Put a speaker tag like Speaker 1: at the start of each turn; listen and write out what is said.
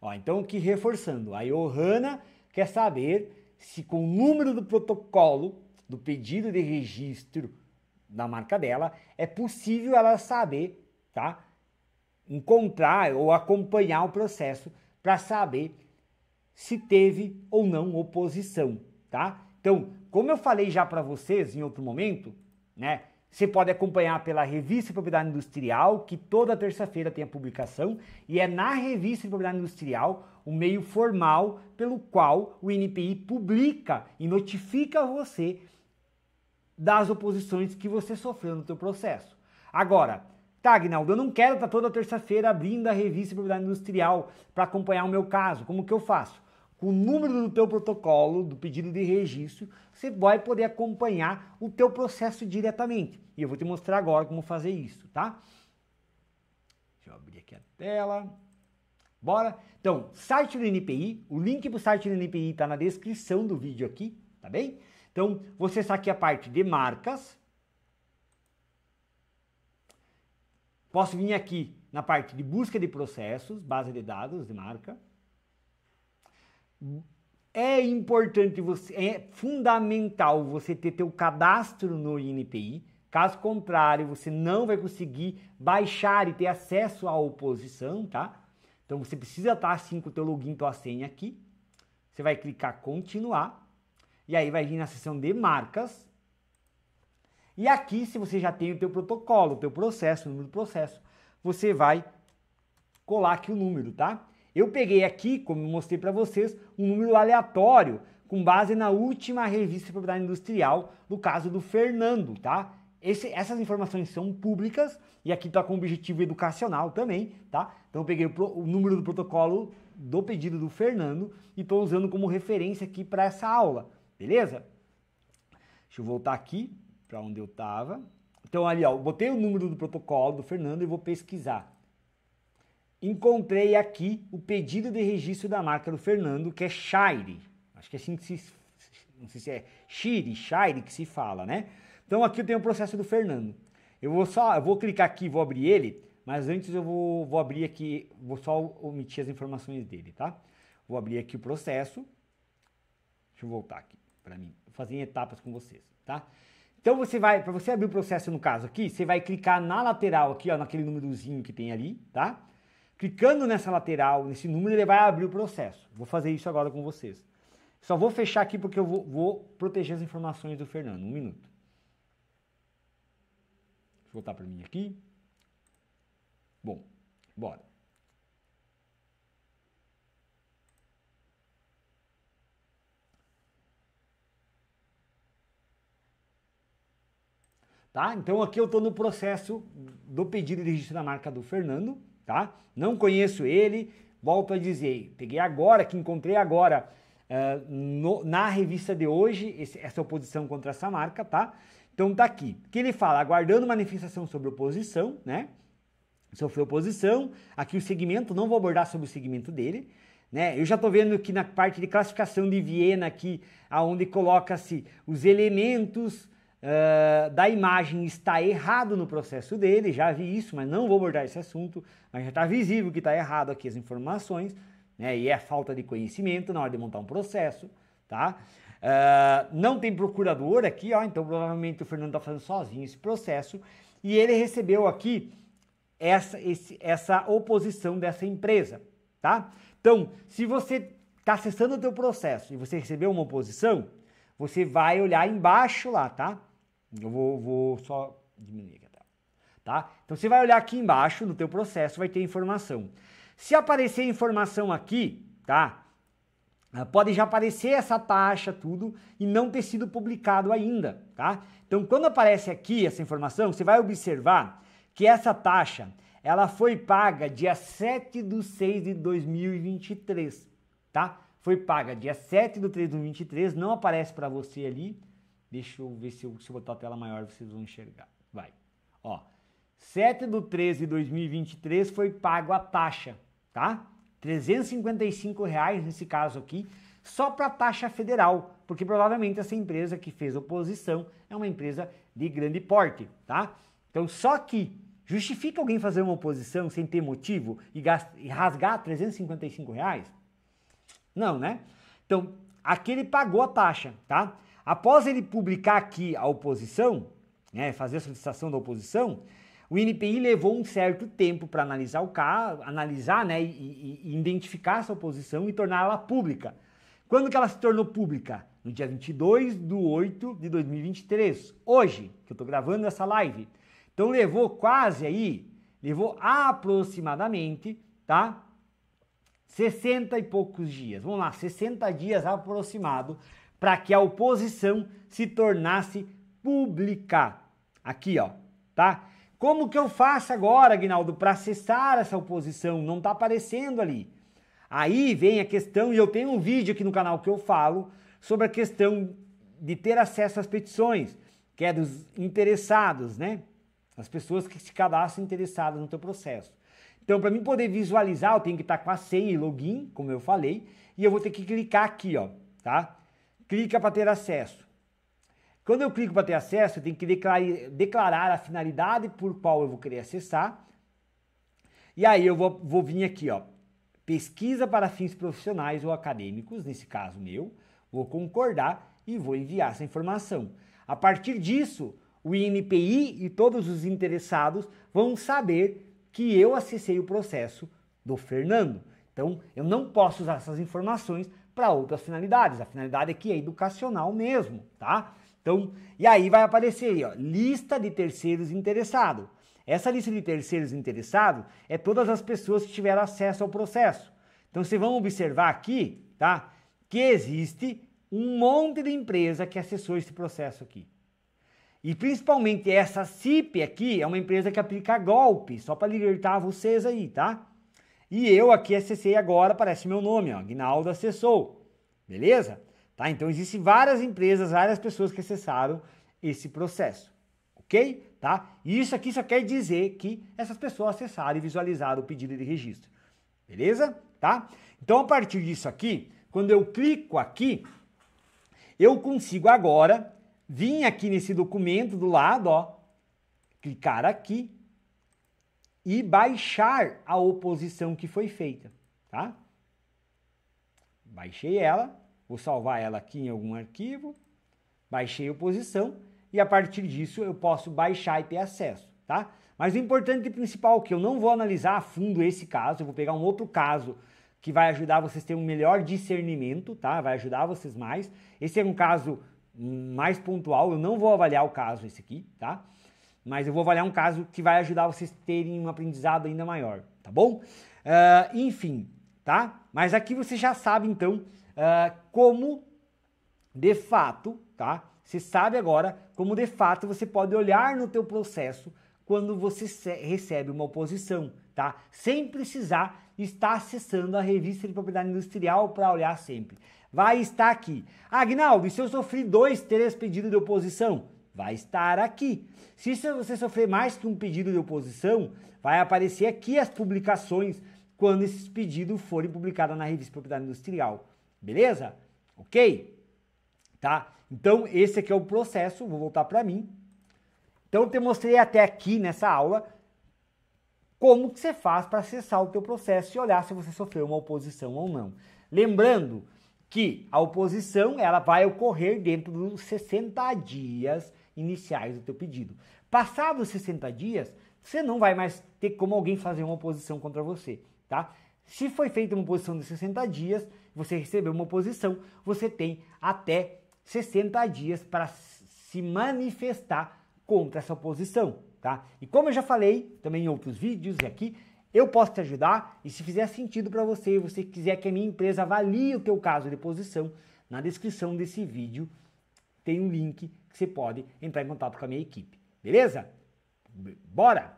Speaker 1: Ó, então, que reforçando, a Johanna quer saber se com o número do protocolo do pedido de registro da marca dela, é possível ela saber, tá? Encontrar ou acompanhar o processo para saber se teve ou não oposição, tá? Então, como eu falei já para vocês em outro momento, né? Você pode acompanhar pela Revista de Propriedade Industrial, que toda terça-feira tem a publicação, e é na Revista de Propriedade Industrial o meio formal pelo qual o INPI publica e notifica você das oposições que você sofreu no seu processo. Agora, tá, Agnaldo, eu não quero estar tá toda terça-feira abrindo a Revista de Propriedade Industrial para acompanhar o meu caso. Como que eu faço? com o número do teu protocolo, do pedido de registro, você vai poder acompanhar o teu processo diretamente. E eu vou te mostrar agora como fazer isso, tá? Deixa eu abrir aqui a tela. Bora? Então, site do NPI, o link para o site do NPI está na descrição do vídeo aqui, tá bem? Então, você está aqui a parte de marcas. Posso vir aqui na parte de busca de processos, base de dados de marca é importante você, é fundamental você ter teu cadastro no INPI. Caso contrário, você não vai conseguir baixar e ter acesso à oposição, tá? Então você precisa estar assim com o teu login, tua senha aqui. Você vai clicar continuar e aí vai vir na seção de marcas. E aqui, se você já tem o teu protocolo, o teu processo, o número do processo, você vai colar aqui o número, tá? Eu peguei aqui, como mostrei para vocês, um número aleatório com base na última revista de propriedade industrial, no caso do Fernando, tá? Esse, essas informações são públicas e aqui está com objetivo educacional também, tá? Então eu peguei o, pro, o número do protocolo do pedido do Fernando e estou usando como referência aqui para essa aula, beleza? Deixa eu voltar aqui para onde eu estava. Então ali, ó, eu botei o número do protocolo do Fernando e vou pesquisar encontrei aqui o pedido de registro da marca do Fernando, que é Shire. Acho que é assim que se. Não sei se é Shire, Shire que se fala, né? Então aqui eu tenho o processo do Fernando. Eu vou só, eu vou clicar aqui, vou abrir ele, mas antes eu vou, vou abrir aqui, vou só omitir as informações dele, tá? Vou abrir aqui o processo. Deixa eu voltar aqui para mim, fazer em etapas com vocês, tá? Então você vai, para você abrir o processo no caso aqui, você vai clicar na lateral aqui, ó, naquele númerozinho que tem ali, tá? Clicando nessa lateral, nesse número, ele vai abrir o processo. Vou fazer isso agora com vocês. Só vou fechar aqui porque eu vou, vou proteger as informações do Fernando. Um minuto. Deixa eu voltar para mim aqui. Bom, bora. Tá? Então aqui eu estou no processo do pedido de registro da marca do Fernando tá? Não conheço ele, volto a dizer, peguei agora, que encontrei agora uh, no, na revista de hoje esse, essa oposição contra essa marca, tá? Então tá aqui, que ele fala, aguardando manifestação sobre oposição, né? Sofreu oposição, aqui o segmento, não vou abordar sobre o segmento dele, né? Eu já estou vendo que na parte de classificação de Viena aqui, aonde coloca-se os elementos eh, da imagem está errado no processo dele, já vi isso, mas não vou abordar esse assunto, mas já está visível que está errado aqui as informações, né? E é falta de conhecimento na hora de montar um processo, tá? Uh, não tem procurador aqui, ó, então provavelmente o Fernando está fazendo sozinho esse processo e ele recebeu aqui essa, esse, essa oposição dessa empresa, tá? Então, se você está acessando o teu processo e você recebeu uma oposição, você vai olhar embaixo lá, tá? Eu vou, vou só diminuir aqui a tela. Tá? Então você vai olhar aqui embaixo no teu processo, vai ter informação. Se aparecer informação aqui, tá? Ah, pode já aparecer essa taxa, tudo, e não ter sido publicado ainda, tá? Então, quando aparece aqui essa informação, você vai observar que essa taxa, ela foi paga dia 7 de 6 de 2023, tá? Foi paga dia 7 de 3 de 2023, não aparece para você ali, Deixa eu ver se eu, se eu botar a tela maior, vocês vão enxergar. Vai. Ó, 7 do 13 de 2023 foi pago a taxa, tá? 355 reais nesse caso aqui, só para a taxa federal, porque provavelmente essa empresa que fez oposição é uma empresa de grande porte, tá? Então, só que justifica alguém fazer uma oposição sem ter motivo e, gastar, e rasgar 355 reais? Não, né? Então, aqui ele pagou a taxa, tá? Após ele publicar aqui a oposição, né, fazer a solicitação da oposição, o INPI levou um certo tempo para analisar o caso, analisar né, e, e, identificar essa oposição e torná-la pública. Quando que ela se tornou pública? No dia 22 de 8 de 2023, hoje, que eu estou gravando essa live. Então levou quase aí, levou aproximadamente, tá? 60 e poucos dias, vamos lá, 60 dias aproximado para que a oposição se tornasse pública. Aqui, ó, tá? Como que eu faço agora, Aguinaldo, para acessar essa oposição? Não está aparecendo ali. Aí vem a questão, e eu tenho um vídeo aqui no canal que eu falo sobre a questão de ter acesso às petições, que é dos interessados, né? As pessoas que se cadastram interessadas no teu processo. Então, para mim poder visualizar, eu tenho que estar tá com a senha e login, como eu falei, e eu vou ter que clicar aqui, ó, tá? clica para ter acesso. Quando eu clico para ter acesso, eu tenho que declarar a finalidade por qual eu vou querer acessar. E aí eu vou, vou vir aqui, ó, pesquisa para fins profissionais ou acadêmicos, nesse caso meu, vou concordar e vou enviar essa informação. A partir disso, o INPI e todos os interessados vão saber que eu acessei o processo do Fernando. Então, eu não posso usar essas informações para outras finalidades. A finalidade aqui é educacional mesmo, tá? Então, e aí vai aparecer aí, ó, lista de terceiros interessados. Essa lista de terceiros interessados é todas as pessoas que tiveram acesso ao processo. Então, vocês vão observar aqui, tá? Que existe um monte de empresa que acessou esse processo aqui. E principalmente essa CIP aqui é uma empresa que aplica golpe, só para libertar vocês aí, tá? E eu aqui acessei agora, aparece meu nome, ó, Guinaldo acessou. Beleza? Tá? Então existem várias empresas, várias pessoas que acessaram esse processo. OK? Tá? E isso aqui só quer dizer que essas pessoas acessaram e visualizaram o pedido de registro. Beleza? Tá? Então a partir disso aqui, quando eu clico aqui, eu consigo agora vir aqui nesse documento do lado, ó, clicar aqui e baixar a oposição que foi feita, tá? Baixei ela, vou salvar ela aqui em algum arquivo, baixei a oposição e a partir disso eu posso baixar e ter acesso, tá? Mas o importante e principal é que eu não vou analisar a fundo esse caso, eu vou pegar um outro caso que vai ajudar vocês a ter um melhor discernimento, tá? Vai ajudar vocês mais. Esse é um caso mais pontual, eu não vou avaliar o caso esse aqui, tá? mas eu vou avaliar um caso que vai ajudar vocês terem um aprendizado ainda maior, tá bom? Uh, enfim, tá? Mas aqui você já sabe então uh, como de fato, tá? Você sabe agora como de fato você pode olhar no teu processo quando você recebe uma oposição, tá? Sem precisar estar acessando a revista de propriedade industrial para olhar sempre. Vai estar aqui. Agnaldo, ah, se eu sofri dois, três pedidos de oposição? vai estar aqui. Se você sofrer mais que um pedido de oposição, vai aparecer aqui as publicações quando esses pedidos forem publicados na revista Propriedade Industrial. Beleza? Ok? Tá? Então, esse aqui é o processo. Vou voltar para mim. Então, eu te mostrei até aqui nessa aula como que você faz para acessar o teu processo e olhar se você sofreu uma oposição ou não. Lembrando que a oposição ela vai ocorrer dentro dos 60 dias iniciais do teu pedido. Passados 60 dias, você não vai mais ter como alguém fazer uma oposição contra você, tá? Se foi feita uma oposição de 60 dias, você recebeu uma oposição, você tem até 60 dias para se manifestar contra essa oposição, tá? E como eu já falei também em outros vídeos e aqui, eu posso te ajudar e se fizer sentido para você e você quiser que a minha empresa avalie o teu caso de oposição, na descrição desse vídeo tem um link você pode entrar em contato com a minha equipe. Beleza? Bora!